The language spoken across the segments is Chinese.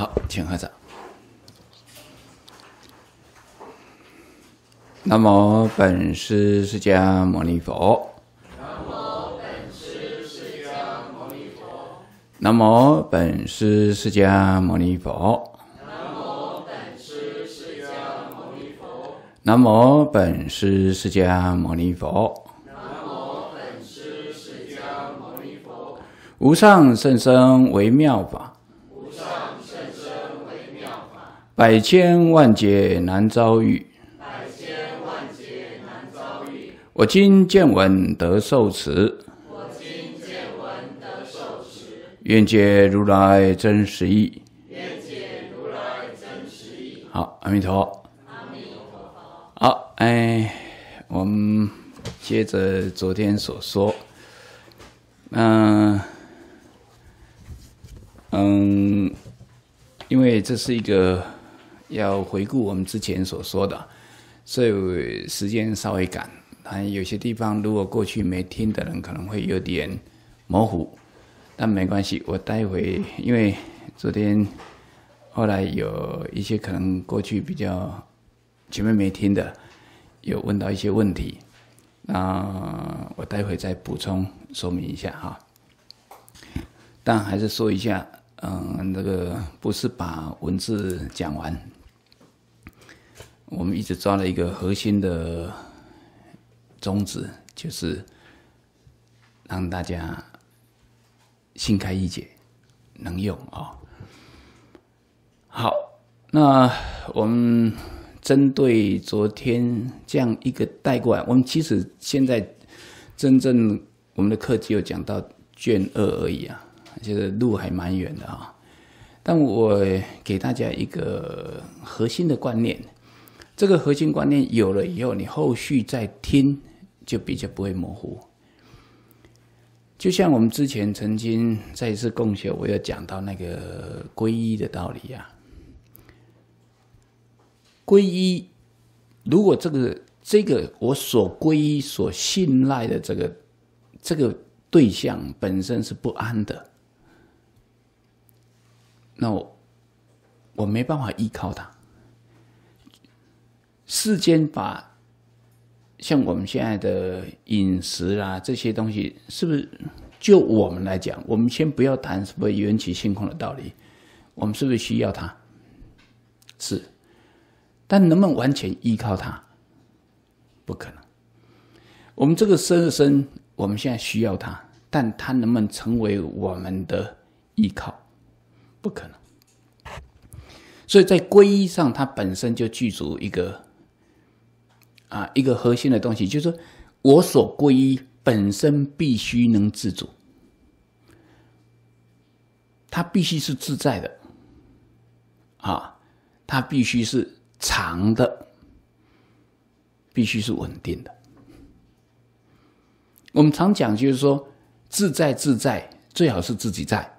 好，请喝茶。那么，本师释迦牟尼佛。南无本师释迦牟尼佛。南无本师释迦牟尼佛。南无本师释迦牟尼佛。南无本师释迦牟尼佛。无上甚深微妙法。百千万劫难遭遇，百千万劫难遭遇。我今见闻得受持，我今见闻得受持。愿解如来真实义，愿解如来真实义。好，阿弥陀佛。阿弥陀佛。好，哎，我们接着昨天所说，嗯，嗯，因为这是一个。要回顾我们之前所说的，所以时间稍微赶，还有些地方如果过去没听的人可能会有点模糊，但没关系，我待会因为昨天后来有一些可能过去比较前面没听的，有问到一些问题，那我待会再补充说明一下哈。但还是说一下，嗯，这个不是把文字讲完。我们一直抓了一个核心的宗旨，就是让大家心开意解，能用啊。好，那我们针对昨天这样一个带过来，我们其实现在真正我们的课只有讲到卷二而已啊，就是路还蛮远的哦。但我给大家一个核心的观念。这个核心观念有了以后，你后续再听就比较不会模糊。就像我们之前曾经在一次共修，我有讲到那个皈依的道理呀。皈依，如果这个这个我所皈依、所信赖的这个这个对象本身是不安的，那我我没办法依靠它。世间法，像我们现在的饮食啊这些东西，是不是就我们来讲？我们先不要谈什么缘起性空的道理，我们是不是需要它？是，但能不能完全依靠它？不可能。我们这个生生，我们现在需要它，但它能不能成为我们的依靠？不可能。所以在皈依上，它本身就具足一个。啊，一个核心的东西就是我所皈依本身必须能自主，它必须是自在的，啊，它必须是长的，必须是稳定的。我们常讲就是说，自在自在，最好是自己在，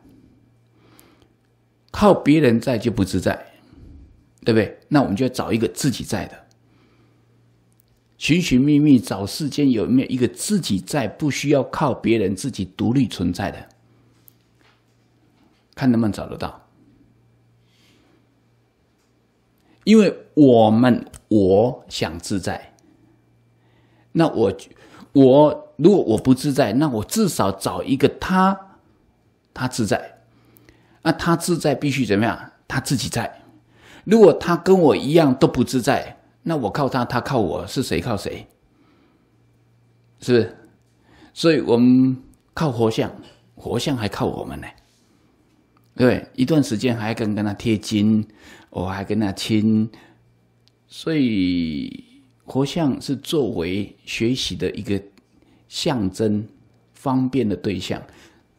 靠别人在就不自在，对不对？那我们就要找一个自己在的。寻寻觅觅，找世间有没有一个自己在，不需要靠别人，自己独立存在的，看能不能找得到。因为我们我想自在，那我我如果我不自在，那我至少找一个他，他自在，那他自在必须怎么样？他自己在。如果他跟我一样都不自在。那我靠他，他靠我，是谁靠谁？是不是？所以我们靠佛像，佛像还靠我们呢。对，一段时间还跟跟他贴金，我还跟他亲。所以佛像是作为学习的一个象征、方便的对象，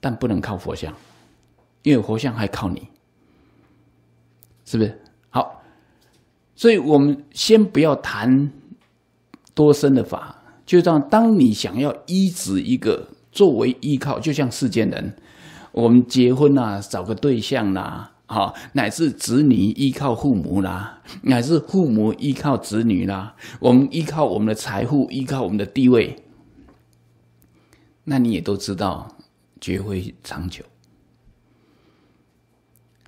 但不能靠佛像，因为佛像还靠你，是不是？所以我们先不要谈多深的法，就当当你想要依止一个作为依靠，就像世间人，我们结婚啦，找个对象啦，哈，乃至子女依靠父母啦，乃至父母依靠子女啦，我们依靠我们的财富，依靠我们的地位，那你也都知道，绝会长久。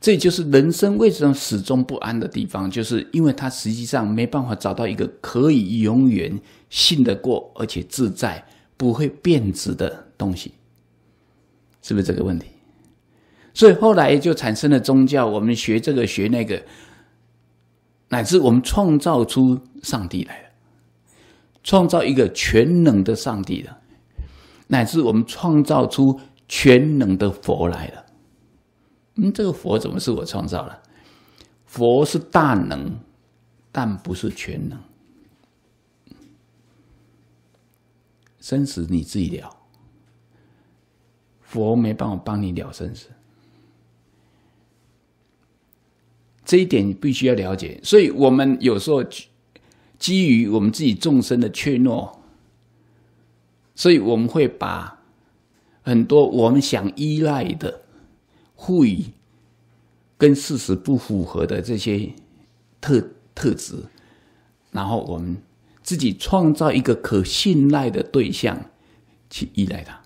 这就是人生为什么始终不安的地方，就是因为他实际上没办法找到一个可以永远信得过而且自在、不会变质的东西，是不是这个问题？所以后来就产生了宗教，我们学这个学那个，乃至我们创造出上帝来了，创造一个全能的上帝了，乃至我们创造出全能的佛来了。嗯，这个佛怎么是我创造了？佛是大能，但不是全能。生死你自己了，佛没办法帮你了生死。这一点你必须要了解。所以，我们有时候基于我们自己众生的怯懦，所以我们会把很多我们想依赖的。赋予跟事实不符合的这些特特质，然后我们自己创造一个可信赖的对象去依赖它。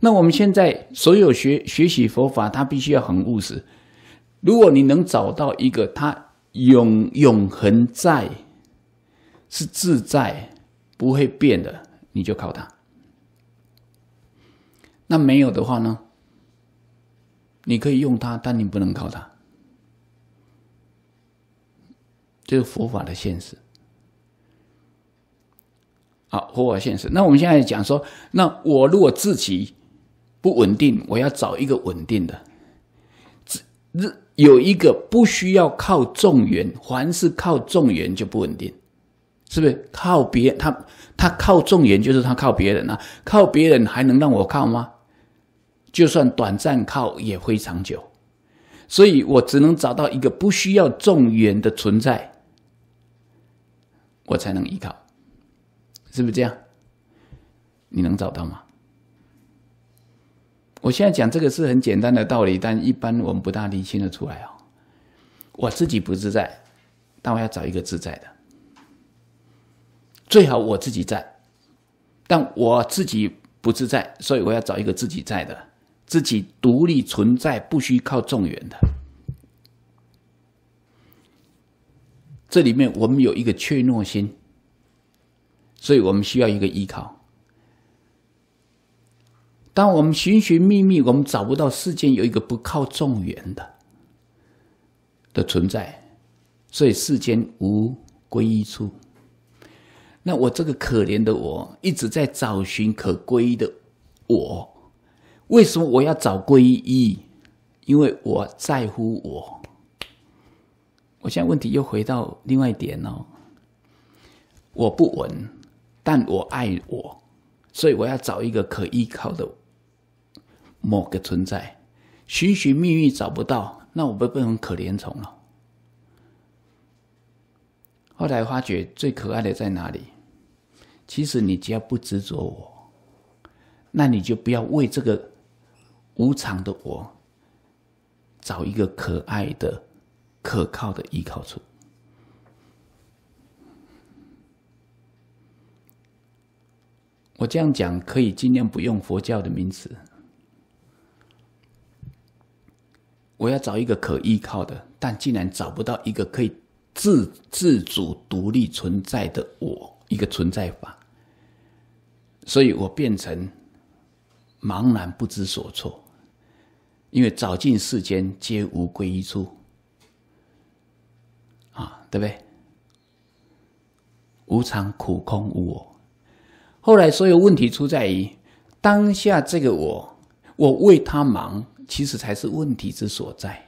那我们现在所有学学习佛法，它必须要很务实。如果你能找到一个它永永恒在、是自在、不会变的，你就靠它。那没有的话呢？你可以用它，但你不能靠它。这是佛法的现实。好，佛法现实。那我们现在讲说，那我如果自己不稳定，我要找一个稳定的，有有一个不需要靠众缘，凡是靠众缘就不稳定，是不是？靠别他他靠众缘就是他靠别人啊，靠别人还能让我靠吗？就算短暂靠也会长久，所以我只能找到一个不需要众缘的存在，我才能依靠，是不是这样？你能找到吗？我现在讲这个是很简单的道理，但一般我们不大理清的出来哦。我自己不自在，但我要找一个自在的，最好我自己在，但我自己不自在，所以我要找一个自己在的。自己独立存在，不需靠众缘的。这里面我们有一个怯懦心，所以我们需要一个依靠。当我们寻寻觅觅，我们找不到世间有一个不靠众缘的的存在，所以世间无归依处。那我这个可怜的我，一直在找寻可归的我。为什么我要找皈依？因为我在乎我。我现在问题又回到另外一点哦，我不稳，但我爱我，所以我要找一个可依靠的某个存在。寻寻觅觅找不到，那我被变成可怜虫了。后来发觉最可爱的在哪里？其实你只要不执着我，那你就不要为这个。无常的我，找一个可爱的、可靠的依靠处。我这样讲可以尽量不用佛教的名词。我要找一个可依靠的，但竟然找不到一个可以自自主、独立存在的我，一个存在法，所以我变成茫然不知所措。因为早尽世间皆无归处，啊，对不对？无常、苦、空、无我。后来所有问题出在于当下这个我，我为他忙，其实才是问题之所在。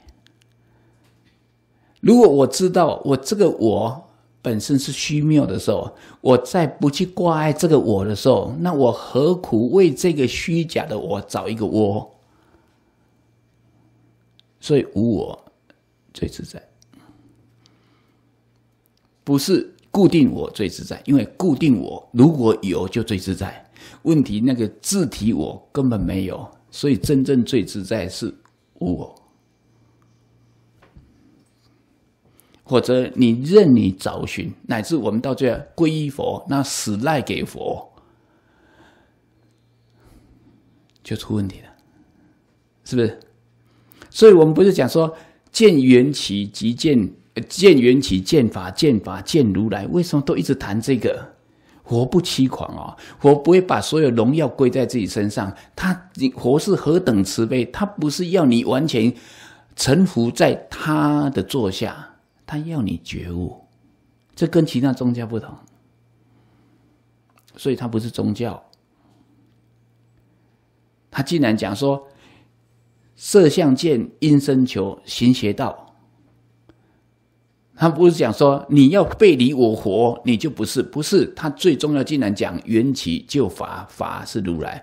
如果我知道我这个我本身是虚谬的时候，我再不去挂碍这个我的时候，那我何苦为这个虚假的我找一个窝？所以无我最自在，不是固定我最自在，因为固定我如果有就最自在。问题那个自体我根本没有，所以真正最自在是无我。或者你任你找寻，乃至我们到最后皈依佛，那死赖给佛，就出问题了，是不是？所以我们不是讲说见缘起即见，见缘起见法，见法见如来。为什么都一直谈这个？佛不欺狂啊，佛不会把所有荣耀归在自己身上。他，佛是何等慈悲？他不是要你完全臣服在他的座下，他要你觉悟。这跟其他宗教不同，所以他不是宗教。他竟然讲说。色相见因生求行邪道，他不是讲说你要背离我佛，你就不是不是。他最重要，竟然讲缘起就法，法是如来。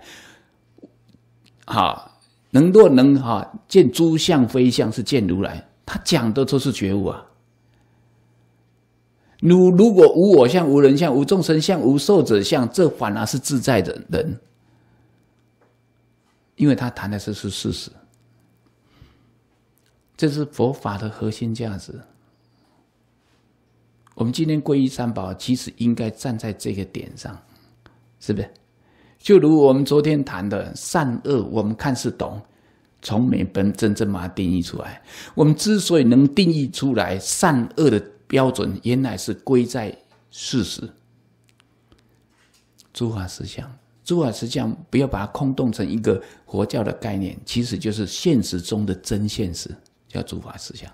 好，能若能哈见诸相非相是见如来，他讲的都是觉悟啊。如如果无我相无人相无众生相无寿者相，这反而是自在的人，因为他谈的是是事实。这是佛法的核心价值。我们今天皈依三宝，其实应该站在这个点上，是不是？就如我们昨天谈的善恶，我们看似懂，从没本真正把它定义出来。我们之所以能定义出来善恶的标准，原来是归在事实。诸法实相，诸法实相，不要把它空洞成一个佛教的概念，其实就是现实中的真现实。叫诸法实相，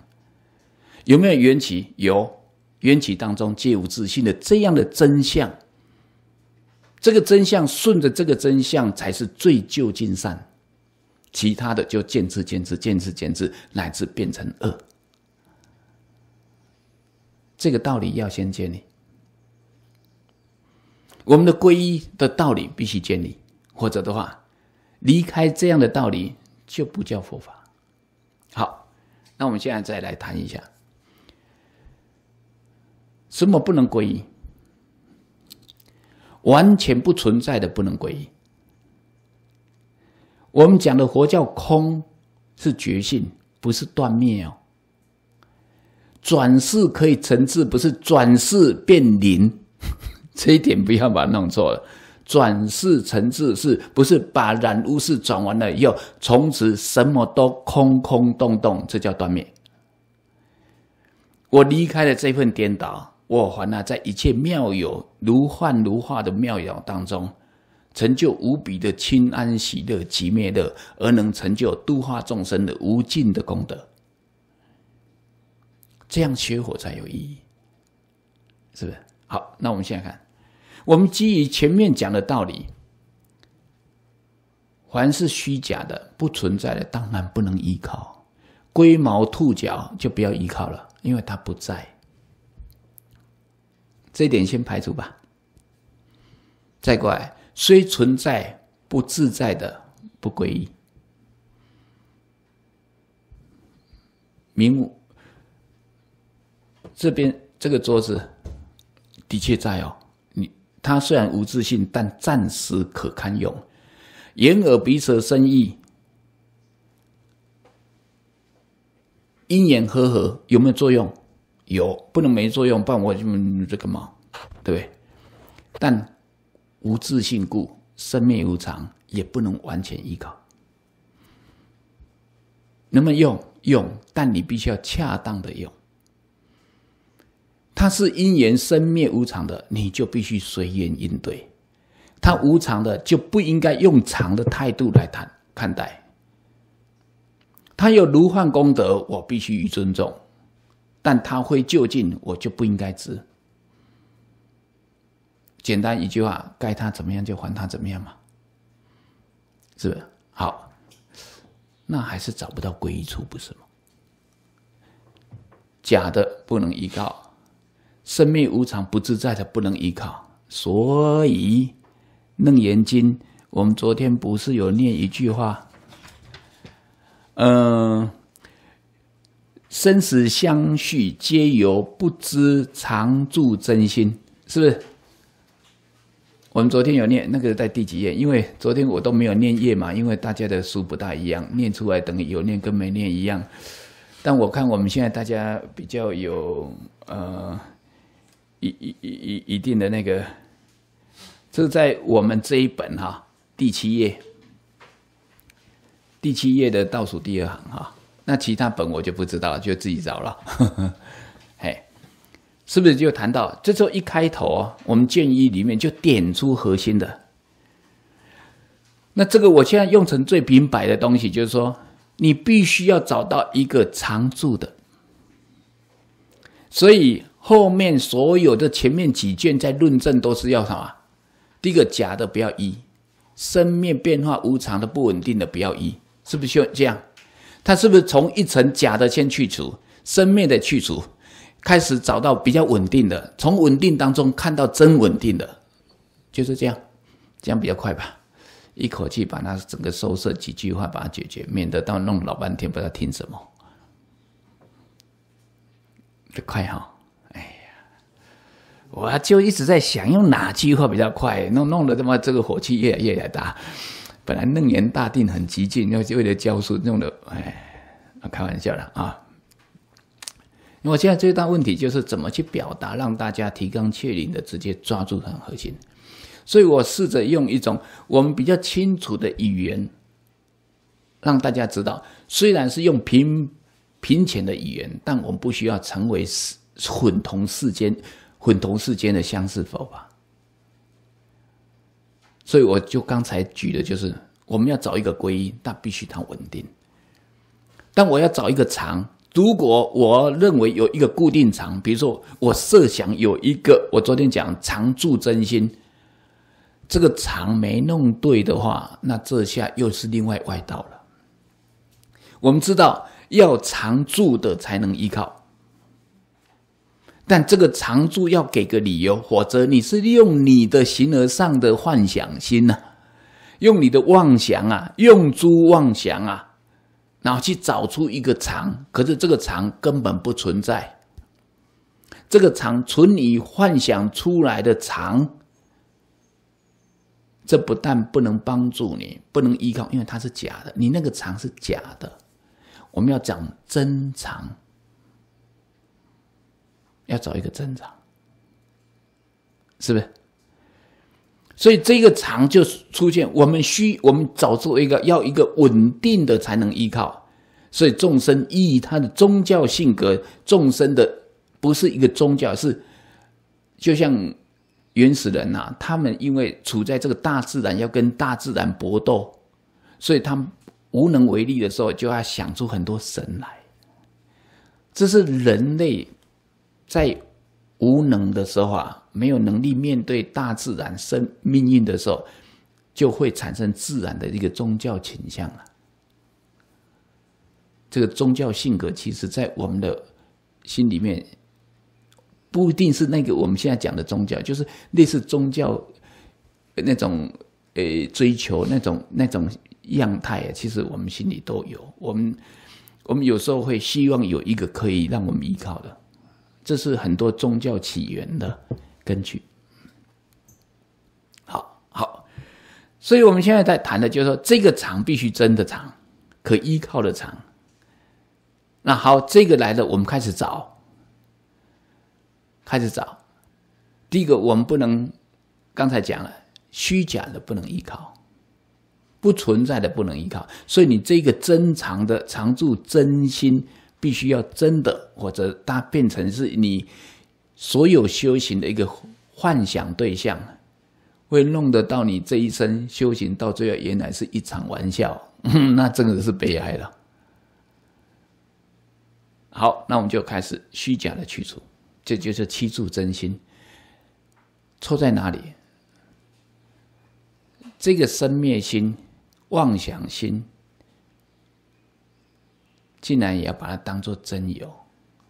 有没有缘起？有缘起当中皆无自性的这样的真相，这个真相顺着这个真相才是最究竟善，其他的就渐次渐次渐次渐次乃至变成恶。这个道理要先建立，我们的皈依的道理必须建立，或者的话，离开这样的道理就不叫佛法。好。那我们现在再来谈一下，什么不能归依？完全不存在的不能归依。我们讲的佛教空是觉性，不是断灭哦。转世可以成智，不是转世变灵，这一点不要把它弄错了。转世成智，是不是把染污事转完了以后，从此什么都空空洞洞，这叫断灭？我离开了这份颠倒，我还了在一切妙有如幻如化的妙有当中，成就无比的清安喜乐极灭乐，而能成就度化众生的无尽的功德。这样学佛才有意义，是不是？好，那我们现在看。我们基于前面讲的道理，凡是虚假的、不存在的，当然不能依靠。龟毛兔脚就不要依靠了，因为它不在。这点先排除吧。再过来，虽存在不自在的不归依。明，这边这个桌子的确在哦。他虽然无自信，但暂时可堪用。眼耳鼻舌身意，因缘和合，有没有作用？有，不能没作用，不然我就这个忙，对不对？但无自信故，生命无常，也不能完全依靠。能用用，但你必须要恰当的用。它是因缘生灭无常的，你就必须随缘应对。它无常的，就不应该用常的态度来谈看待。它有如幻功德，我必须尊重；但它会就近，我就不应该知。简单一句话，该他怎么样就还他怎么样嘛？是不是？好，那还是找不到归处，不是吗？假的不能依靠。生命无常，不自在的不能依靠，所以《楞严经》我们昨天不是有念一句话，嗯，生死相续，皆由不知常住真心，是不是？我们昨天有念那个在第几页？因为昨天我都没有念页嘛，因为大家的书不大一样，念出来等于有念跟没念一样。但我看我们现在大家比较有，呃。一、一、一、一一定的那个，这是在我们这一本哈第七页，第七页的倒数第二行哈。那其他本我就不知道，就自己找了。嘿，是不是就谈到这时候一开头哦？我们建议里面就点出核心的。那这个我现在用成最明白的东西，就是说你必须要找到一个常住的，所以。后面所有的前面几卷在论证都是要什么？第一个假的不要医，生灭变化无常的不稳定的不要医，是不是就这样？他是不是从一层假的先去除，生灭的去除，开始找到比较稳定的，从稳定当中看到真稳定的，就是这样，这样比较快吧？一口气把它整个收拾，几句话把它解决，免得到弄老半天不知道听什么，就快哈。我就一直在想用哪句话比较快，弄弄得他妈这个火气越来越大。本来楞严大定很激进，要为了教书弄得，哎，开玩笑啦啊！我现在最大问题就是怎么去表达，让大家提纲挈领的直接抓住很核心。所以我试着用一种我们比较清楚的语言，让大家知道，虽然是用平平浅的语言，但我们不需要成为世混同世间。混同世间的相似否吧？所以我就刚才举的就是，我们要找一个归依，那必须它稳定。但我要找一个常，如果我认为有一个固定常，比如说我设想有一个，我昨天讲常住真心，这个常没弄对的话，那这下又是另外外道了。我们知道，要常住的才能依靠。但这个常住要给个理由，否则你是用你的形而上的幻想心呐，用你的妄想啊，用诸妄想啊，然后去找出一个常，可是这个常根本不存在，这个常存你幻想出来的常，这不但不能帮助你，不能依靠，因为它是假的，你那个常是假的，我们要讲真常。要找一个增长，是不是？所以这个长就出现，我们需我们找出一个要一个稳定的才能依靠。所以众生依他的宗教性格，众生的不是一个宗教，是就像原始人呐，他们因为处在这个大自然，要跟大自然搏斗，所以他们无能为力的时候，就要想出很多神来。这是人类。在无能的时候啊，没有能力面对大自然生命运的时候，就会产生自然的一个宗教倾向了。这个宗教性格，其实，在我们的心里面，不一定是那个我们现在讲的宗教，就是类似宗教那种呃追求那种那种样态啊。其实我们心里都有，我们我们有时候会希望有一个可以让我们依靠的。这是很多宗教起源的根据。好好，所以我们现在在谈的就是说，这个长必须真的长，可依靠的长。那好，这个来了，我们开始找，开始找。第一个，我们不能刚才讲了，虚假的不能依靠，不存在的不能依靠。所以你这个真常的常住真心。必须要真的，或者它变成是你所有修行的一个幻想对象，会弄得到你这一生修行到最后，原来是一场玩笑，那真的是悲哀了。好，那我们就开始虚假的去除，这就是七住真心。错在哪里？这个生灭心、妄想心。竟然也要把它当做真有，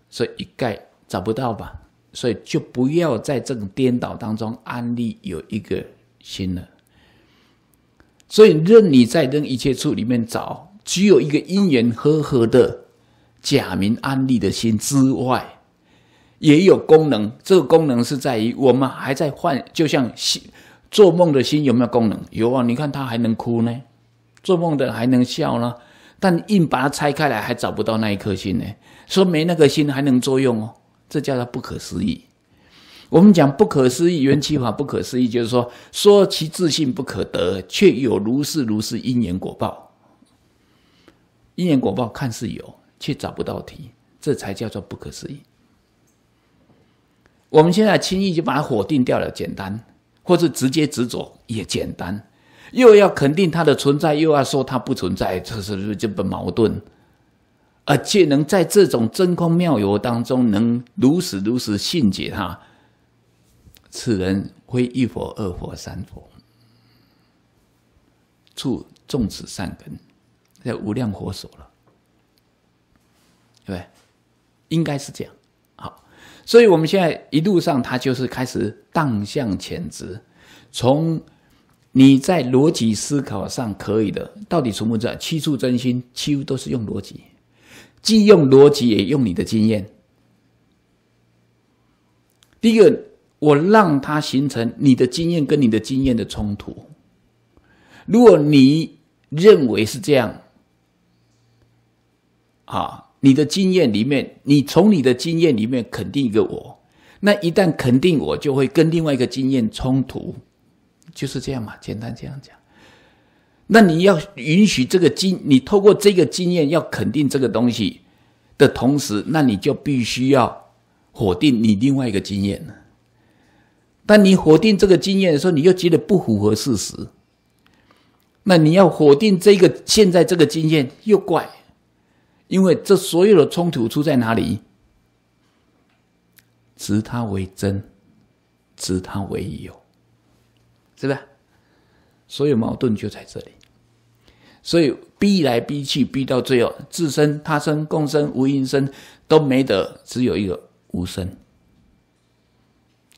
所以一概找不到吧，所以就不要在这种颠倒当中安利有一个心了。所以任你在任一切处里面找，只有一个因缘和合的假名安利的心之外，也有功能。这个功能是在于我们还在幻，就像心做梦的心有没有功能？有啊，你看他还能哭呢，做梦的还能笑呢。但硬把它拆开来，还找不到那一颗心呢。说没那个心，还能作用哦，这叫做不可思议。我们讲不可思议缘起法，不可思议就是说，说其自性不可得，却有如是如是因缘果报。因缘果报看似有，却找不到题，这才叫做不可思议。我们现在轻易就把它否定掉了，简单，或者直接执着也简单。又要肯定它的存在，又要说它不存在，这是不是矛盾？而且能在这种真空妙有当中能如实如实信解它，此人会一佛二佛三佛，处众此善根，在无量佛所了，对不对？应该是这样。好，所以我们现在一路上，他就是开始荡向前直，从。你在逻辑思考上可以的，到底存不存在？七处真心几乎都是用逻辑，既用逻辑也用你的经验。第一个，我让它形成你的经验跟你的经验的冲突。如果你认为是这样，啊，你的经验里面，你从你的经验里面肯定一个我，那一旦肯定我，就会跟另外一个经验冲突。就是这样嘛，简单这样讲。那你要允许这个经，你透过这个经验要肯定这个东西的同时，那你就必须要否定你另外一个经验。但你否定这个经验的时候，你又觉得不符合事实。那你要否定这个现在这个经验又怪，因为这所有的冲突出在哪里？执它为真，执它为有。是吧？所有矛盾就在这里，所以逼来逼去，逼到最后，自生、他生、共生、无因生都没得，只有一个无生，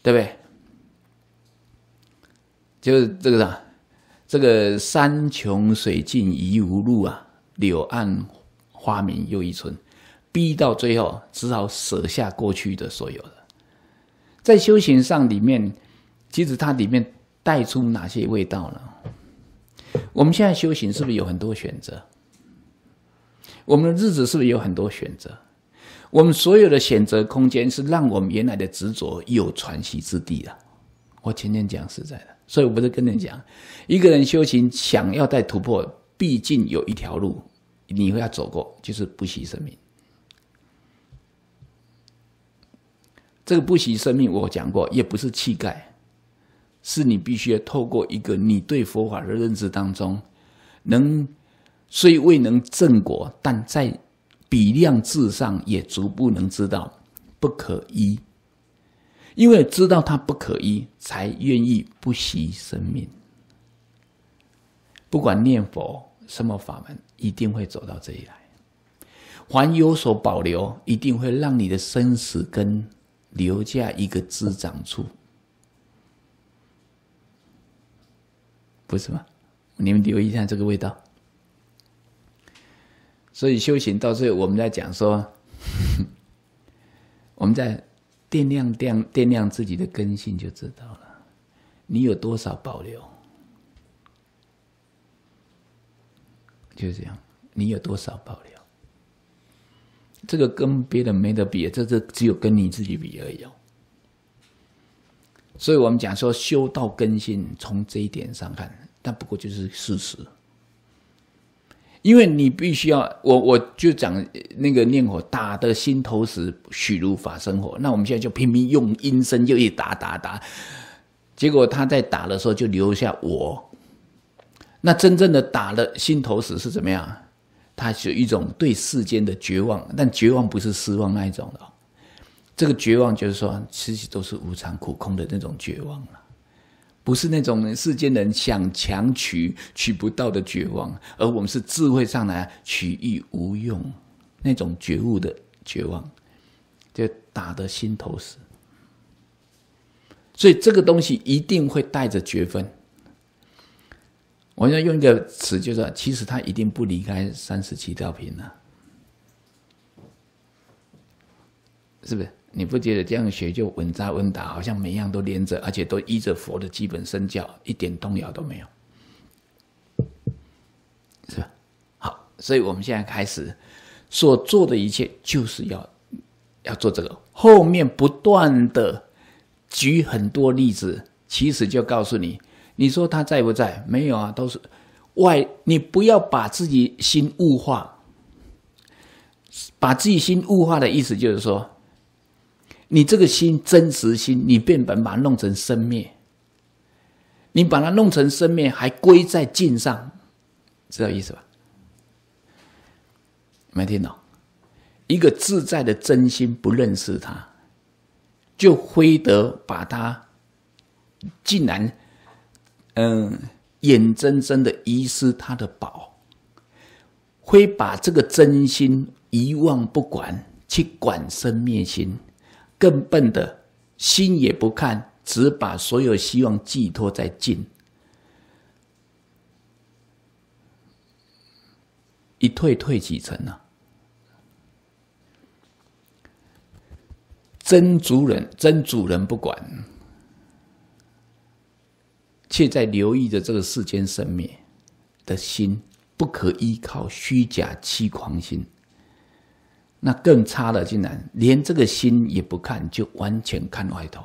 对不对？就是这个啥，这个山穷水尽疑无路啊，柳暗花明又一村，逼到最后，只好舍下过去的所有的，在修行上里面，其实它里面。带出哪些味道呢？我们现在修行是不是有很多选择？我们的日子是不是有很多选择？我们所有的选择空间是让我们原来的执着有喘息之地的。我前天讲实在的，所以我不是跟你讲，一个人修行想要再突破，毕竟有一条路你会要走过，就是不惜生命。这个不惜生命，我讲过，也不是气概。是你必须要透过一个你对佛法的认知当中，能虽未能正果，但在比量至上也逐步能知道不可依，因为知道它不可依，才愿意不惜生命，不管念佛什么法门，一定会走到这里来。凡有所保留，一定会让你的生死跟留下一个滋长处。不是吗？你们留意一下这个味道。所以修行到最后，我们在讲说，我们在掂量掂掂量自己的根性，就知道了。你有多少保留？就是这样，你有多少保留？这个跟别人没得比，这这只有跟你自己比而已。所以我们讲说修道更新，从这一点上看，但不过就是事实，因为你必须要，我我就讲那个念火打的心头死，许如法生活。那我们现在就拼命用音声，就一打打打，结果他在打的时候就留下我。那真正的打了心头死是怎么样？他是一种对世间的绝望，但绝望不是失望那一种的。这个绝望就是说，其实都是无常苦空的那种绝望了，不是那种世间人想强取取不到的绝望，而我们是智慧上来取亦无用那种觉悟的绝望，就打得心头死。所以这个东西一定会带着绝分。我要用一个词，就说，其实他一定不离开三十七道品了，是不是？你不觉得这样学就稳扎稳打，好像每样都连着，而且都依着佛的基本身教，一点动摇都没有，是吧？好，所以我们现在开始所做的一切就是要要做这个。后面不断的举很多例子，其实就告诉你，你说他在不在？没有啊，都是外。你不要把自己心物化，把自己心物化的意思就是说。你这个心真实心，你变本把它弄成生灭，你把它弄成生灭，还归在镜上，知道意思吧？没听懂？一个自在的真心不认识他，就非得把他竟然嗯，眼睁睁的遗失他的宝，会把这个真心遗忘不管，去管生灭心。更笨的心也不看，只把所有希望寄托在进。一退退几层呢？真主人真主人不管，却在留意着这个世间生灭的心，不可依靠虚假欺狂心。那更差了，竟然连这个心也不看，就完全看外头，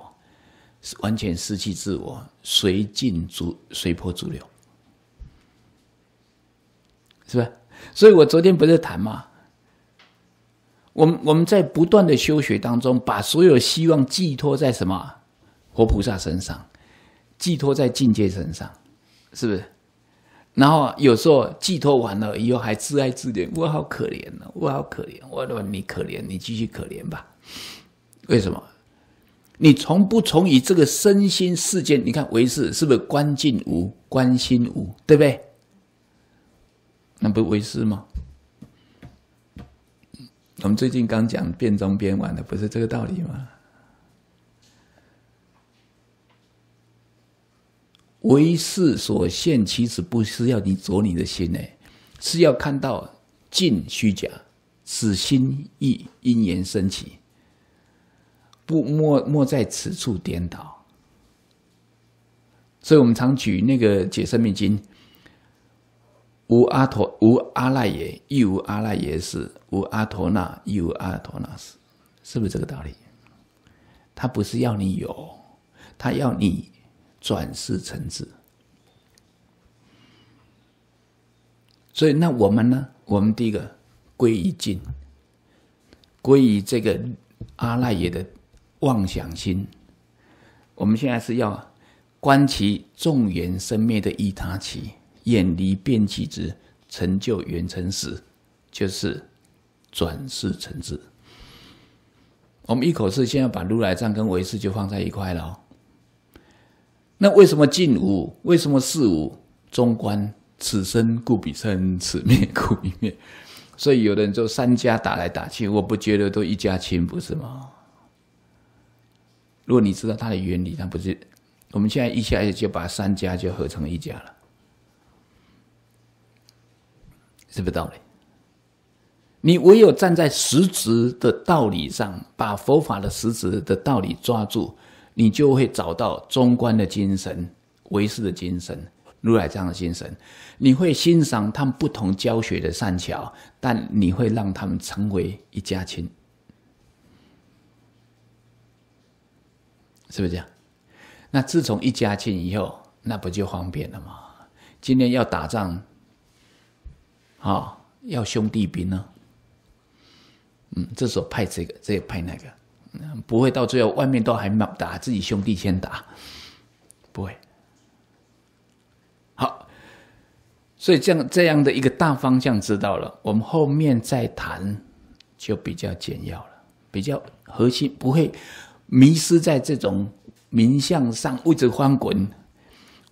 完全失去自我，随境逐随波逐流，是吧？所以我昨天不是谈吗？我们我们在不断的修学当中，把所有希望寄托在什么活菩萨身上，寄托在境界身上，是不是？然后有时候寄托完了以后还自哀自怜，我好可怜呢，我好可怜，我说你可怜，你继续可怜吧。为什么？你从不从以这个身心世界，你看为师是不是观境无，观心无，对不对？那不是为师吗？我们最近刚讲变中变完的，不是这个道理吗？为事所限，其实不是要你着你的心呢，是要看到尽虚假，此心亦因缘生起，不莫莫在此处颠倒。所以，我们常举那个《解深密经》，无阿陀无阿赖耶，亦无阿赖耶识，无阿陀那亦无阿陀那识，是不是这个道理？他不是要你有，他要你。转世成智。所以那我们呢？我们第一个归于静，归于这个阿赖耶的妄想心。我们现在是要观其众缘生灭的一他起，远离变起之成就缘成时，就是转世成智。我们一口气现在把如来藏跟唯识就放在一块了。那为什么尽无？为什么四无终观？此生故彼生，此灭故彼灭。所以有的人就三家打来打去，我不觉得都一家亲，不是吗？如果你知道它的原理，那不是我们现在一下子就把三家就合成一家了，是不是道理？你唯有站在实质的道理上，把佛法的实质的道理抓住。你就会找到中观的精神、唯识的精神、如来这样的精神，你会欣赏他们不同教学的善巧，但你会让他们成为一家亲，是不是这样？那自从一家亲以后，那不就方便了吗？今天要打仗，啊，要兄弟兵呢，嗯，这时候派这个，这也派那个。不会，到最后外面都还没打，自己兄弟先打，不会。好，所以这样这样的一个大方向知道了，我们后面再谈就比较简要了，比较核心，不会迷失在这种名相上，一直翻滚。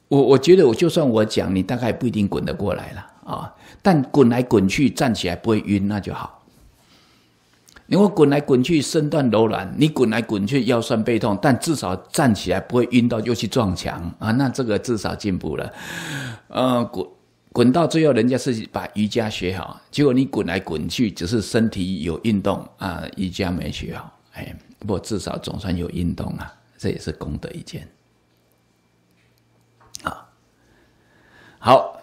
我我觉得，我就算我讲，你大概不一定滚得过来了啊。但滚来滚去，站起来不会晕，那就好。你为滚来滚去，身段柔软；你滚来滚去，腰酸背痛。但至少站起来不会晕到又去撞墙啊！那这个至少进步了。呃，滚滚到最后，人家是把瑜伽学好，结果你滚来滚去，只是身体有运动啊，瑜伽没学好。哎，不过至少总算有运动了，这也是功德一件。啊，好，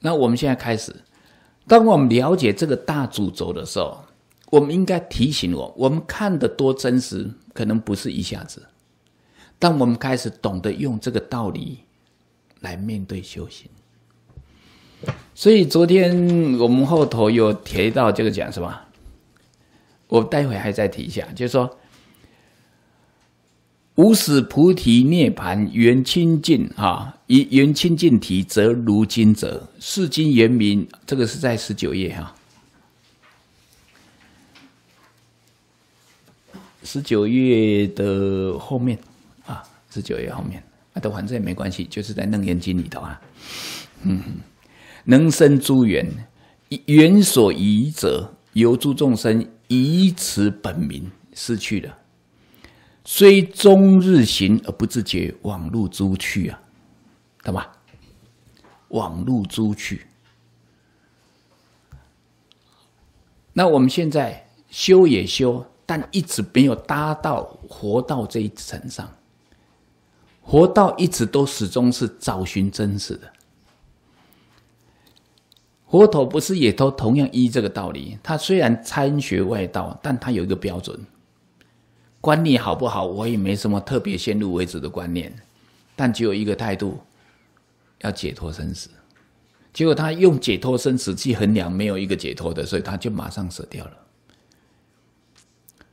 那我们现在开始。当我们了解这个大主轴的时候，我们应该提醒我：我们看的多真实，可能不是一下子。当我们开始懂得用这个道理来面对修行。所以昨天我们后头有提到这个讲什么，我待会还再提一下，就是说无始菩提涅盘缘清净啊。以元清净体，则如今者。是今原名，这个是在十九页哈。十九页的后面啊，十九页后面，那都反正也没关系，就是在《楞严经》里头啊。嗯，能生诸缘，缘所宜者，由诸众生以此本名失去了，虽终日行而不自觉，往入诸趣啊。对吧？往路诸去。那我们现在修也修，但一直没有搭到活到这一层上。活到一直都始终是找寻真实的。佛陀不是也都同样依这个道理？他虽然参学外道，但他有一个标准：观念好不好，我也没什么特别先入为主的观念，但只有一个态度。要解脱生死，结果他用解脱生死去衡量，没有一个解脱的，所以他就马上舍掉了。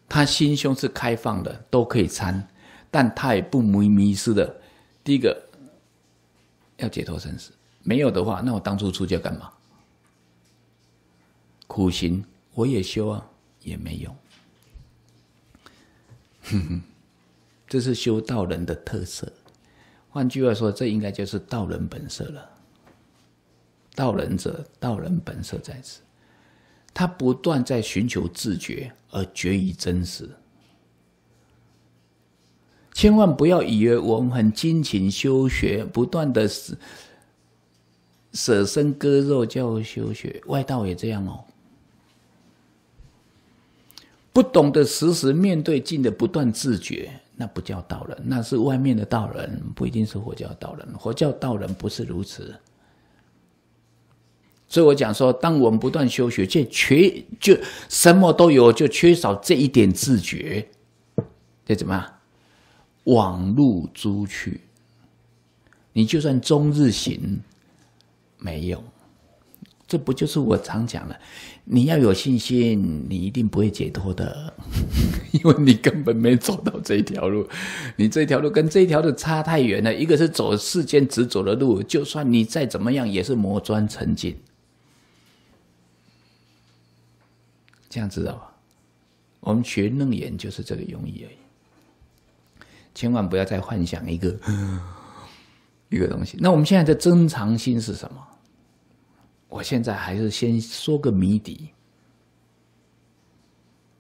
他心胸是开放的，都可以参，但他也不迷迷失的。第一个要解脱生死，没有的话，那我当初出家干嘛？苦行我也修啊，也没用。这是修道人的特色。换句话说，这应该就是道人本色了。道人者，道人本色在此。他不断在寻求自觉，而觉于真实。千万不要以为我们很精勤修学，不断的舍舍身割肉叫修学，外道也这样哦。不懂得时时面对镜的不断自觉。那不叫道人，那是外面的道人，不一定是佛教道人。佛教道人不是如此，所以我讲说，当我们不断修学，这缺就什么都有，就缺少这一点自觉，这怎么样？往路诸去，你就算终日行，没有。这不就是我常讲的？你要有信心，你一定不会解脱的，因为你根本没走到这一条路，你这条路跟这一条路差太远了。一个是走世间执着的路，就算你再怎么样，也是磨砖成金。这样知道吧？我们学楞严就是这个用意而已，千万不要再幻想一个 一个东西。那我们现在的真常心是什么？我现在还是先说个谜底，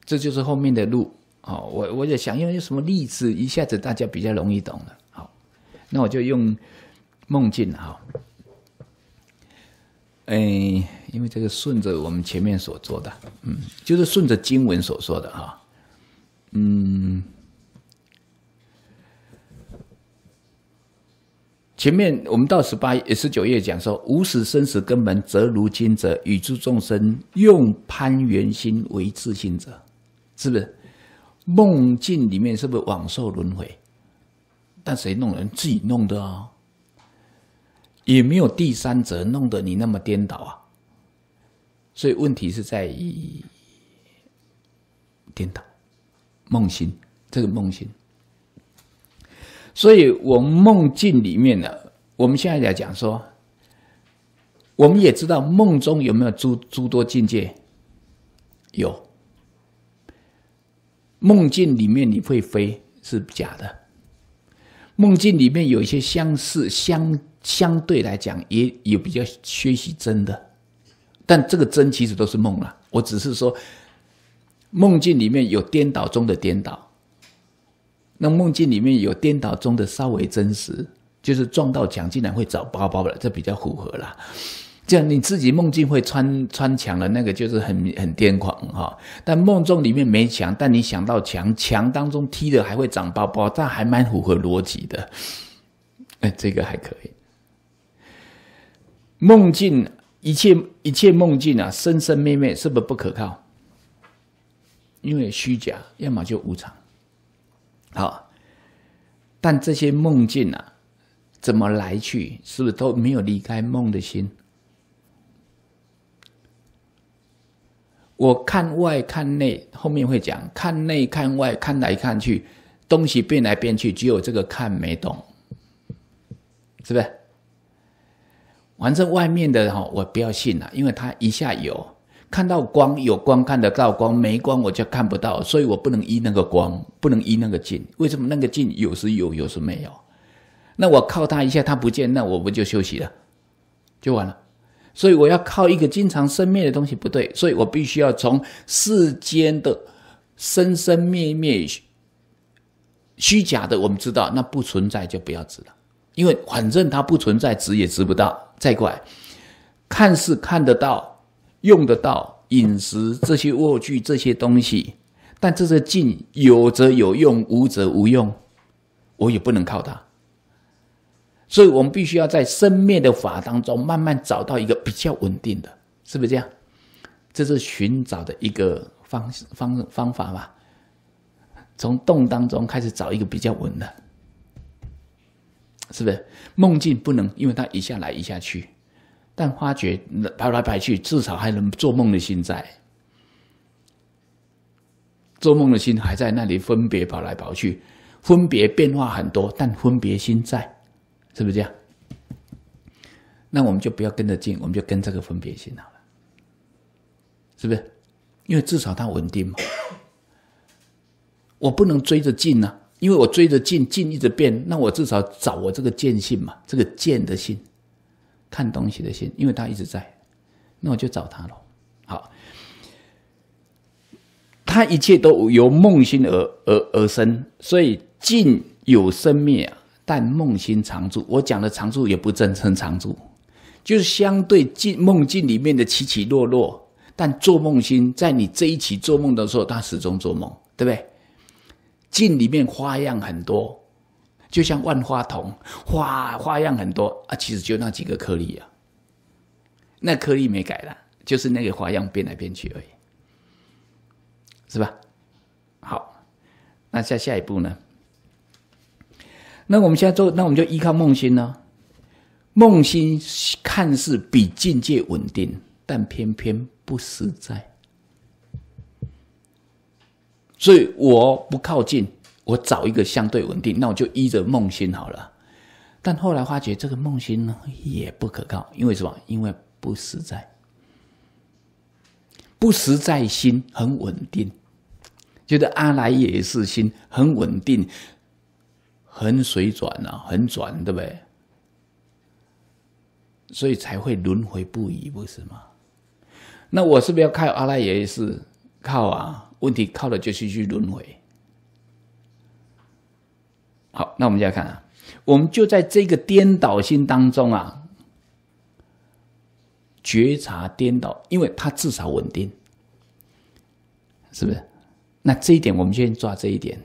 这就是后面的路哦。我我也想，用一有什么例子一下子大家比较容易懂了。好，那我就用梦境哈，哎，因为这个顺着我们前面所做的，嗯，就是顺着经文所说的哈，嗯。前面我们到十八页、十九页讲说，无始生死根本，则如今者，与诸众生用攀缘心为自性者，是不是？梦境里面是不是往受轮回？但谁弄人？自己弄的啊！也没有第三者弄得你那么颠倒啊！所以问题是在于颠倒梦心，这个梦心。所以，我梦境里面呢，我们现在来讲说，我们也知道梦中有没有诸诸多境界？有。梦境里面你会飞是假的，梦境里面有一些相似相相对来讲也有比较学习真的，但这个真其实都是梦了。我只是说，梦境里面有颠倒中的颠倒。那梦境里面有颠倒中的稍微真实，就是撞到墙竟然会找包包了，这比较符合啦。这样你自己梦境会穿穿墙了，那个就是很很癫狂哈。但梦中里面没墙，但你想到墙，墙当中踢的还会长包包，但还蛮符合逻辑的。哎，这个还可以。梦境一切一切梦境啊，生生灭灭，是不是不可靠？因为虚假，要么就无常。好，但这些梦境啊，怎么来去？是不是都没有离开梦的心？我看外看内，后面会讲看内看外，看来看去，东西变来变去，只有这个看没懂，是不是？反正外面的哈，我不要信了，因为它一下有。看到光有光看得到光没光我就看不到，所以我不能依那个光，不能依那个镜。为什么那个镜有时有有时没有？那我靠它一下，它不见，那我不就休息了，就完了。所以我要靠一个经常生灭的东西不对，所以我必须要从世间的生生灭灭虚假的，我们知道那不存在就不要知了，因为反正它不存在，执也执不到。再过来，看是看得到。用得到饮食这些卧具这些东西，但这些境有则有用，无则无用，我也不能靠它。所以，我们必须要在生灭的法当中，慢慢找到一个比较稳定的，是不是这样？这是寻找的一个方方方法嘛？从动当中开始找一个比较稳的，是不是？梦境不能，因为它一下来一下去。但发觉那跑来跑去，至少还能做梦的心在，做梦的心还在那里分别跑来跑去，分别变化很多，但分别心在，是不是这样？那我们就不要跟着进，我们就跟这个分别心好了，是不是？因为至少它稳定嘛。我不能追着进呢，因为我追着进，进一直变，那我至少找我这个见性嘛，这个见的性。看东西的心，因为他一直在，那我就找他喽。好，他一切都由梦心而而而生，所以静有生灭，但梦心常住。我讲的常住也不真称常住，就是相对静，梦境里面的起起落落，但做梦心在你这一起做梦的时候，他始终做梦，对不对？镜里面花样很多。就像万花筒，花花样很多啊！其实就那几个颗粒呀，那颗粒没改了，就是那个花样变来变去而已，是吧？好，那下下一步呢？那我们现在做，那我们就依靠梦心呢。梦心看似比境界稳定，但偏偏不实在，所以我不靠近。我找一个相对稳定，那我就依着梦心好了。但后来发觉这个梦心呢也不可靠，因为什么？因为不实在，不实在心很稳定，觉得阿来也是心很稳定，很水转啊，很转，对不对？所以才会轮回不已，不是吗？那我是不是要靠阿来也是靠啊？问题靠的就是去轮回。好，那我们就要看啊，我们就在这个颠倒心当中啊，觉察颠倒，因为它至少稳定，是不是？那这一点我们先抓这一点，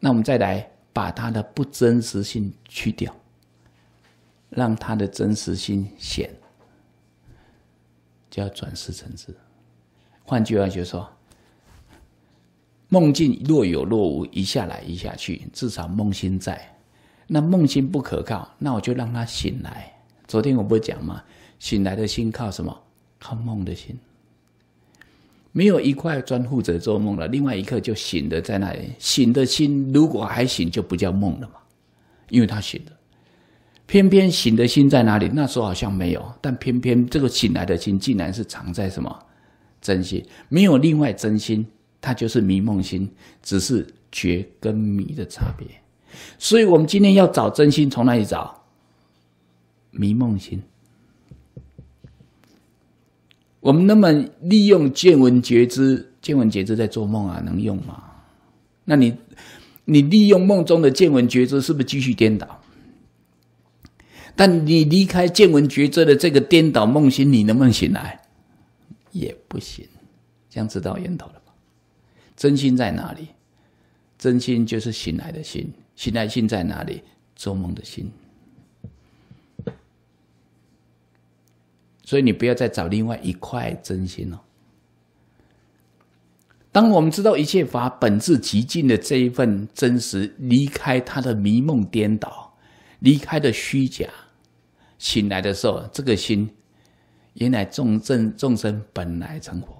那我们再来把它的不真实性去掉，让它的真实性显，就要转世成智。换句话就说。梦境若有若无，一下来一下去，至少梦心在。那梦心不可靠，那我就让他醒来。昨天我不是讲吗？醒来的心靠什么？靠梦的心。没有一块专负责做梦了，另外一刻就醒的在那里。醒的心如果还醒，就不叫梦了嘛，因为他醒了。偏偏醒的心在哪里？那时候好像没有，但偏偏这个醒来的心，竟然是藏在什么真心？没有另外真心。它就是迷梦心，只是觉跟迷的差别。所以，我们今天要找真心，从哪里找？迷梦心。我们那么利用见闻觉知，见闻觉知在做梦啊，能用吗？那你，你利用梦中的见闻觉知，是不是继续颠倒？但你离开见闻觉知的这个颠倒梦心，你能不能醒来？也不行，这样知道源头了。真心在哪里？真心就是醒来的心，醒来心在哪里？做梦的心。所以你不要再找另外一块真心了。当我们知道一切法本质极尽的这一份真实，离开他的迷梦颠倒，离开的虚假，醒来的时候，这个心，原来众生众生本来成佛，《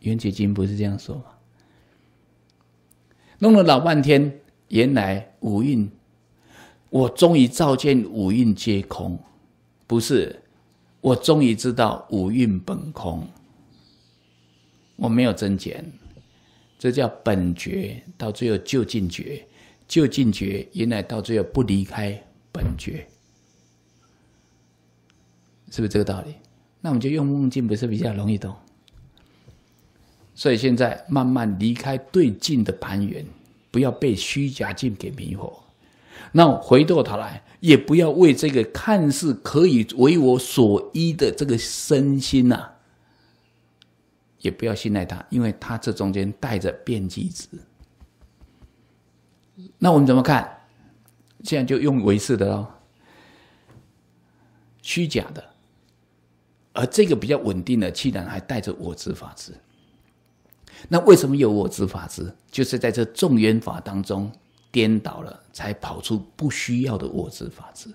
圆觉经》不是这样说吗？弄了老半天，原来五蕴，我终于照见五蕴皆空，不是，我终于知道五蕴本空。我没有增减，这叫本觉，到最后就近觉，就近觉，原来到最后不离开本觉，是不是这个道理？那我们就用梦境，不是比较容易懂。所以现在慢慢离开对境的攀缘，不要被虚假境给迷惑。那回到头来，也不要为这个看似可以为我所依的这个身心呐，也不要信赖他，因为他这中间带着遍机执。那我们怎么看？现在就用唯识的喽，虚假的，而这个比较稳定的，气然还带着我执法执。那为什么有我执法执？就是在这众缘法当中颠倒了，才跑出不需要的我执法执。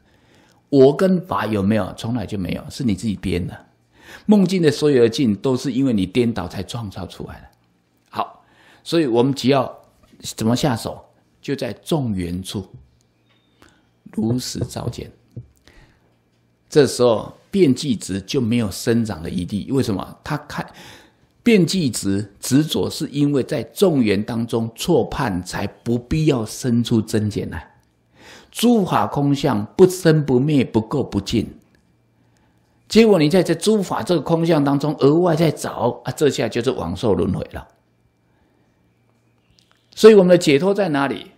我跟法有没有？从来就没有，是你自己编的。梦境的所有境都是因为你颠倒才创造出来的。好，所以我们只要怎么下手，就在众缘处如实照见。这时候变计值就没有生长的余地。为什么？他看。便计执执着，是因为在众缘当中错判，才不必要生出真见来。诸法空相，不生不灭，不垢不净。结果你在这诸法这个空相当中额外在找啊，这下就是往受轮回了。所以我们的解脱在哪里？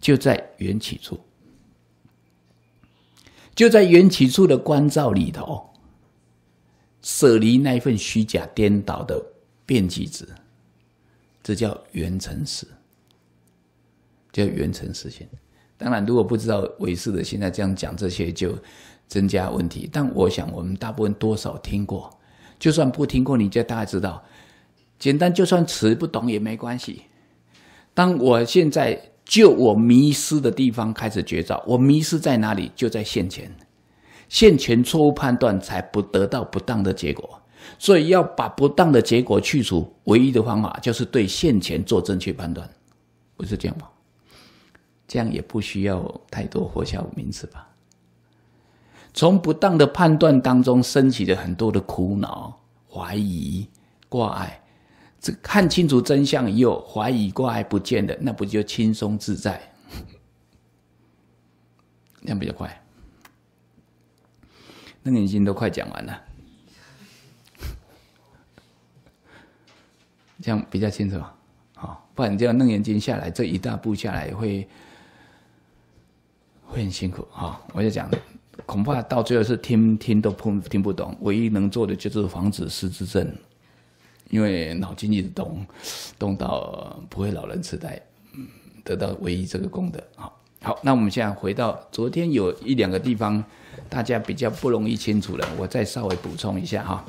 就在缘起处，就在缘起处的关照里头。舍离那一份虚假颠倒的辩机子，这叫原尘实，叫原成实现。当然，如果不知道为师的现在这样讲这些，就增加问题。但我想，我们大部分多少听过，就算不听过，你就大概知道。简单，就算词不懂也没关系。当我现在就我迷失的地方开始觉照，我迷失在哪里？就在现前。现前错误判断才不得到不当的结果，所以要把不当的结果去除，唯一的方法就是对现前做正确判断。不是这样吗？这样也不需要太多活教名词吧？从不当的判断当中升起的很多的苦恼、怀疑、挂碍，这看清楚真相以后，怀疑挂碍不见了，那不就轻松自在？这样比较快。弄已经都快讲完了，这样比较清楚。好，不然这样弄眼睛下来，这一大步下来会会很辛苦。哈，我就讲，恐怕到最后是听听都听听不懂。唯一能做的就是防止失智症，因为脑筋一直动，动到不会老人痴呆，得到唯一这个功德。好，好，那我们现在回到昨天有一两个地方。大家比较不容易清楚了，我再稍微补充一下哈，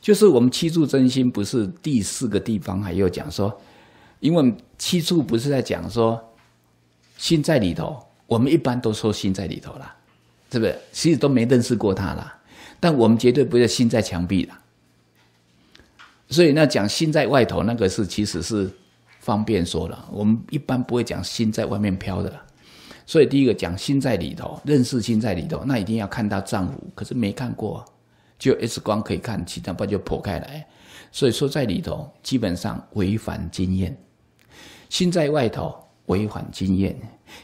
就是我们七住真心不是第四个地方，还有讲说，因为七住不是在讲说心在里头，我们一般都说心在里头啦，是不是？其实都没认识过他啦，但我们绝对不是心在墙壁啦。所以那讲心在外头那个是其实是方便说了，我们一般不会讲心在外面飘的。所以第一个讲心在里头，认识心在里头，那一定要看到脏腑，可是没看过，就 X 光可以看，其他不就剖开来，所以说在里头基本上违反经验，心在外头违反经验，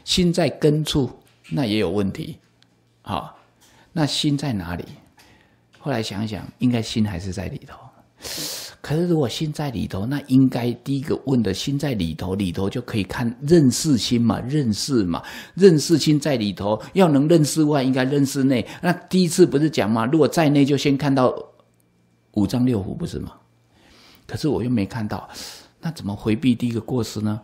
心在根处那也有问题，好，那心在哪里？后来想想，应该心还是在里头。可是，如果心在里头，那应该第一个问的心在里头，里头就可以看认识心嘛，认识嘛，认识心在里头，要能认识外，应该认识内。那第一次不是讲嘛，如果在内，就先看到五脏六腑，不是吗？可是我又没看到，那怎么回避第一个过失呢？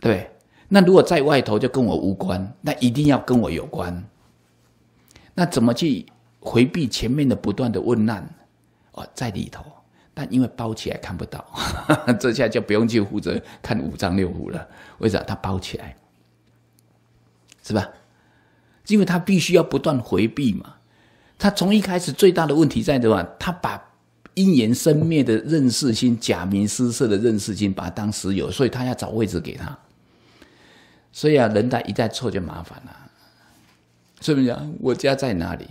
对，那如果在外头，就跟我无关，那一定要跟我有关，那怎么去回避前面的不断的问难？在里头，但因为包起来看不到，这下就不用去负责看五脏六腑了。为啥？他包起来，是吧？因为他必须要不断回避嘛。他从一开始最大的问题在什么？他把因缘生灭的认识心、假名失色的认识心，把它当实有，所以他要找位置给他。所以啊，人在一再错就麻烦了。不是讲，我家在哪里？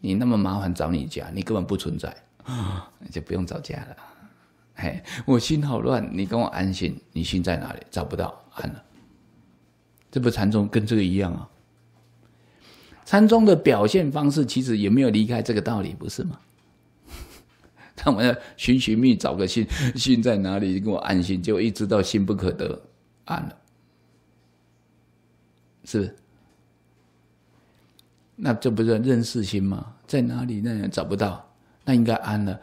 你那么麻烦找你家，你根本不存在，就不用找家了。嘿，我心好乱，你跟我安心，你心在哪里？找不到，安了。这不禅宗跟这个一样啊？禅宗的表现方式其实也没有离开这个道理，不是吗？他我要寻寻觅找个心，心在哪里？你跟我安心，就一直到心不可得，安了，是不是？那这不是认识心吗？在哪里？那找不到，那应该安了。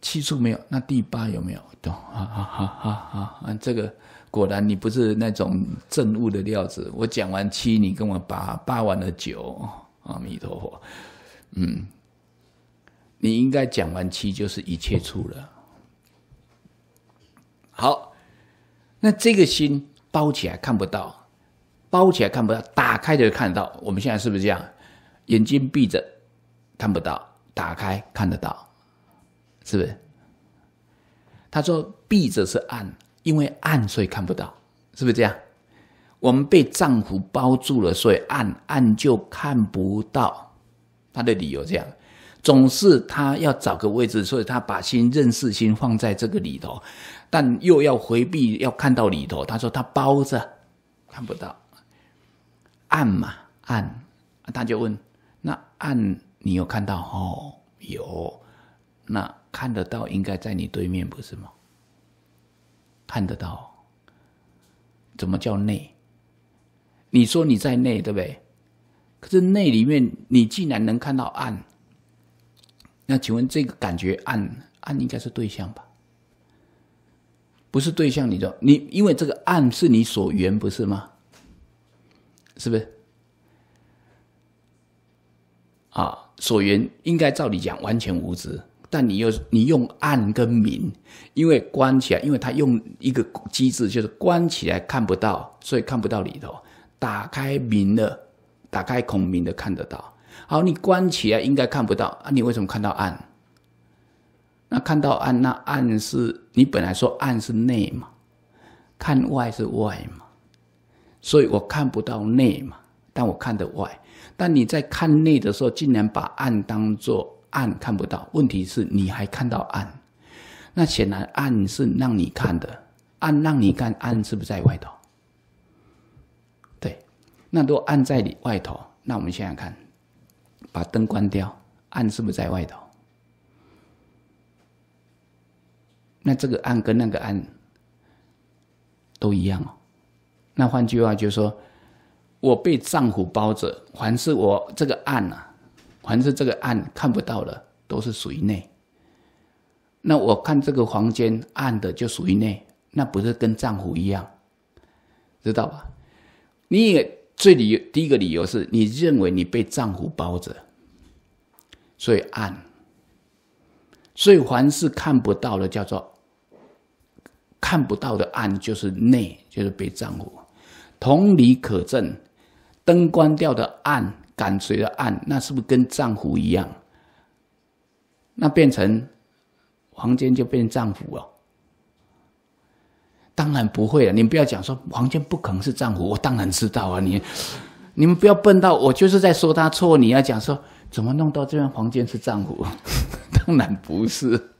七处没有，那第八有没有？懂啊啊啊啊啊！这个果然你不是那种证悟的料子。我讲完七，你跟我八，八完了九。阿弥陀佛，嗯，你应该讲完七就是一切处了。好，那这个心包起来看不到，包起来看不到，打开就看到。我们现在是不是这样？眼睛闭着，看不到；打开看得到，是不是？他说：“闭着是暗，因为暗所以看不到，是不是这样？我们被脏腑包住了，所以暗，暗就看不到。”他的理由这样，总是他要找个位置，所以他把心、认识心放在这个里头，但又要回避，要看到里头。他说：“他包着，看不到，暗嘛，暗。”他就问。暗，你有看到哦，有，那看得到应该在你对面不是吗？看得到，怎么叫内？你说你在内对不对？可是内里面你既然能看到暗，那请问这个感觉暗暗应该是对象吧？不是对象，你的你，因为这个暗是你所缘不是吗？是不是？啊，所缘应该照理讲完全无知，但你又你用暗跟明，因为关起来，因为他用一个机制，就是关起来看不到，所以看不到里头。打开明的，打开孔明的看得到。好，你关起来应该看不到，啊，你为什么看到暗？那看到暗，那暗是你本来说暗是内嘛，看外是外嘛，所以我看不到内嘛，但我看得外。但你在看内的时候，竟然把暗当做暗看不到。问题是你还看到暗，那显然暗是让你看的。暗让你看，暗是不是在外头？对，那都暗在里外头。那我们现在看，把灯关掉，暗是不是在外头？那这个暗跟那个暗都一样哦。那换句话就说。我被丈夫包着，凡是我这个暗啊，凡是这个暗看不到的，都是属于内。那我看这个房间暗的就属于内，那不是跟丈夫一样，知道吧？你也最理第一个理由是，你认为你被丈夫包着，所以暗，所以凡是看不到的叫做看不到的暗就是内，就是被丈夫。同理可证。灯关掉的暗，感觉的暗，那是不是跟脏腑一样？那变成房间就变脏腑了？当然不会了。你不要讲说房间不可能是脏腑，我当然知道啊。你你们不要笨到我就是在说他错，你要讲说怎么弄到这边房间是脏腑？当然不是。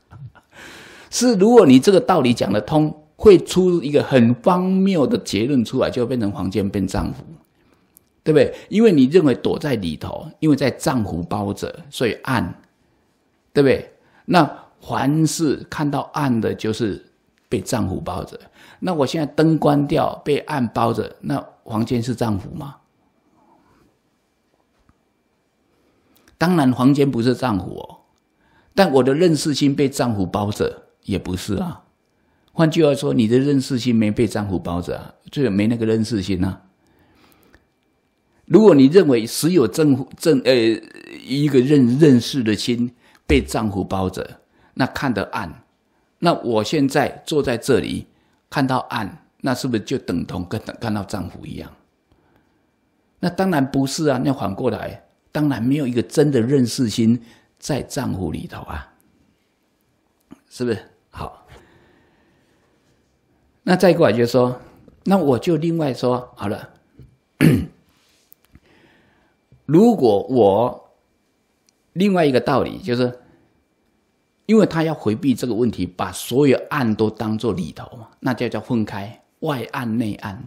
是如果你这个道理讲得通，会出一个很荒谬的结论出来，就变成房间变脏腑。对不对？因为你认为躲在里头，因为在脏腑包着，所以暗，对不对？那凡是看到暗的，就是被脏腑包着。那我现在灯关掉，被暗包着，那房间是脏腑吗？当然，房间不是脏腑哦。但我的认识心被脏腑包着，也不是啊。换句话说，你的认识心没被脏腑包着啊，这个没那个认识心呢。如果你认为只有正正呃一个认认识的心被丈夫包着，那看得暗，那我现在坐在这里看到暗，那是不是就等同跟看到丈夫一样？那当然不是啊！那反过来，当然没有一个真的认识心在丈夫里头啊，是不是？好，那再过来就说，那我就另外说好了。如果我另外一个道理就是，因为他要回避这个问题，把所有案都当做里头嘛，那叫叫分开外案内案，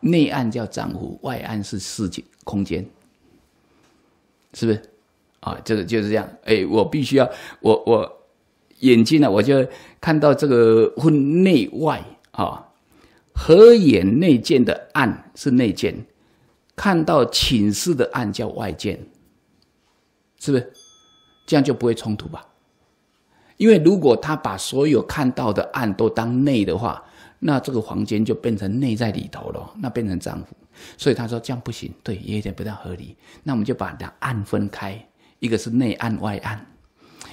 内案叫账户，外案是世界空间，是不是？啊，这个就是这样。哎，我必须要我我眼睛呢，我就看到这个分内外啊，合眼内见的暗是内见。看到寝室的暗叫外见，是不是？这样就不会冲突吧？因为如果他把所有看到的暗都当内的话，那这个房间就变成内在里头了，那变成丈夫。所以他说这样不行，对，也有点不太合理。那我们就把两暗分开，一个是内暗外暗，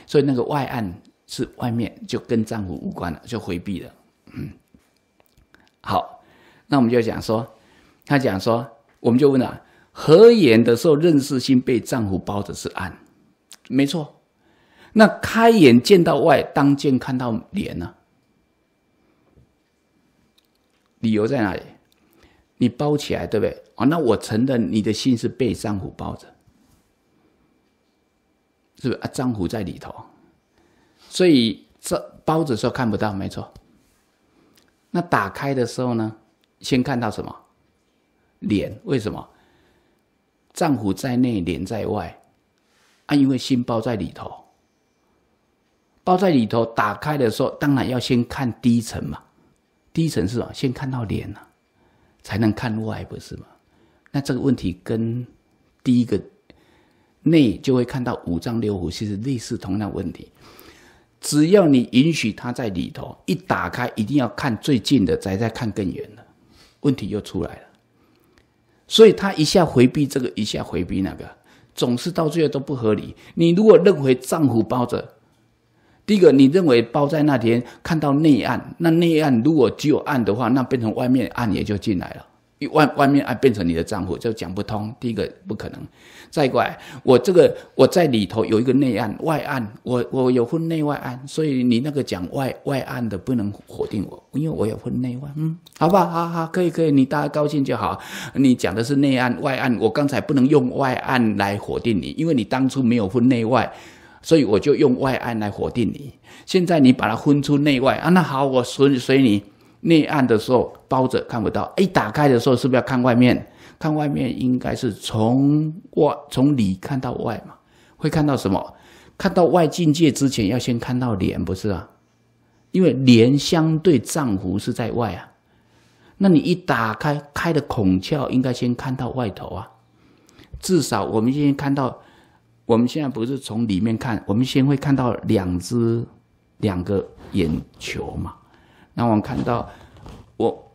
所以那个外案是外面，就跟丈夫无关了，就回避了。嗯，好，那我们就讲说，他讲说。我们就问了：合眼的时候，认识心被脏腑包着是暗，没错。那开眼见到外，当见看到脸呢？理由在哪里？你包起来，对不对？啊，那我承认你的心是被脏腑包着，是不是？啊？脏腑在里头，所以这包着时候看不到，没错。那打开的时候呢？先看到什么？脸为什么？脏腑在内，脸在外。啊，因为心包在里头，包在里头打开的时候，当然要先看低层嘛。低层是么？先看到脸了，才能看外，不是吗？那这个问题跟第一个内就会看到五脏六腑，其实类似同样问题。只要你允许它在里头一打开，一定要看最近的，再再看更远的，问题又出来了。所以他一下回避这个，一下回避那个，总是到最后都不合理。你如果认为丈夫包着，第一个你认为包在那天看到内案，那内案如果只有案的话，那变成外面案也就进来了。外外面啊变成你的丈夫就讲不通，第一个不可能。再过来，我这个我在里头有一个内案外案，我我有分内外案，所以你那个讲外外案的不能否定我，因为我有分内外。嗯，好不好？好好，可以可以，你大家高兴就好。你讲的是内案外案，我刚才不能用外案来否定你，因为你当初没有分内外，所以我就用外案来否定你。现在你把它分出内外啊，那好，我随随你。内暗的时候包着看不到，一打开的时候是不是要看外面？看外面应该是从外从里看到外嘛？会看到什么？看到外境界之前要先看到脸不是啊？因为脸相对脏腑是在外啊。那你一打开开的孔窍应该先看到外头啊。至少我们现在看到，我们现在不是从里面看，我们先会看到两只两个眼球嘛。那我们看到，我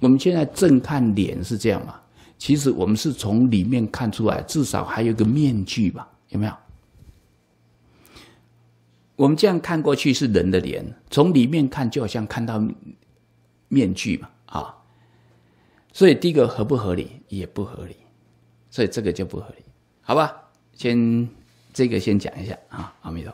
我们现在正看脸是这样嘛？其实我们是从里面看出来，至少还有一个面具吧？有没有？我们这样看过去是人的脸，从里面看就好像看到面具嘛？啊，所以第一个合不合理也不合理，所以这个就不合理，好吧？先这个先讲一下啊，阿弥陀。